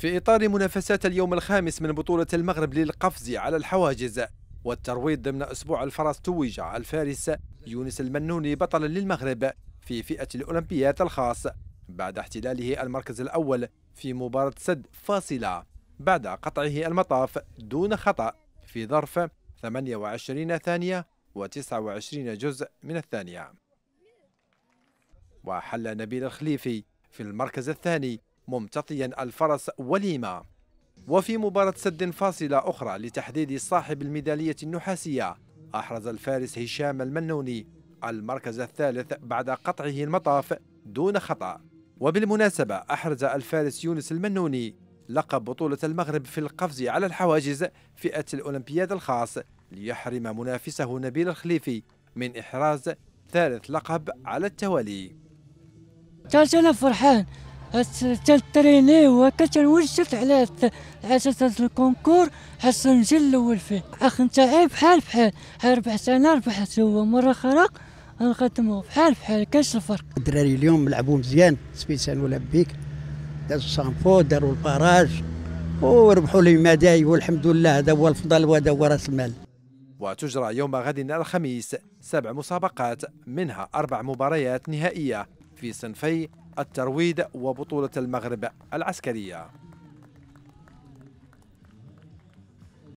في إطار منافسات اليوم الخامس من بطولة المغرب للقفز على الحواجز والترويض ضمن أسبوع الفرس توج الفارس يونس المنوني بطلا للمغرب في فئة الأولمبيات الخاص بعد احتلاله المركز الأول في مباراة سد فاصلة بعد قطعه المطاف دون خطأ في ظرف 28 ثانية و29 جزء من الثانية وحل نبيل الخليفي في المركز الثاني ممتطيا الفرس وليما وفي مباراة سد فاصلة أخرى لتحديد صاحب الميدالية النحاسية أحرز الفارس هشام المنوني المركز الثالث بعد قطعه المطاف دون خطأ وبالمناسبة أحرز الفارس يونس المنوني لقب بطولة المغرب في القفز على الحواجز فئة الأولمبياد الخاص ليحرم منافسه نبيل الخليفي من إحراز ثالث لقب على التوالي. تعرف أنا فرحان تريني وهكا تنوجفت على اساس هذا الكونكور حسن نجي الاول فيه اخ عيب بحال بحال ربع سنه ربحت هو مره اخرى نقدمو بحال بحال كاش الفرق الدراري اليوم لعبوا مزيان سبيسان ولا بيك دازوا سانفو داروا الباراج وربحوا لي مداي والحمد لله هذا هو الفضل وهذا هو راس المال وتجرى يوم غد الخميس سبع مسابقات منها أربع مباريات نهائية في صنفي الترويد وبطولة المغرب العسكرية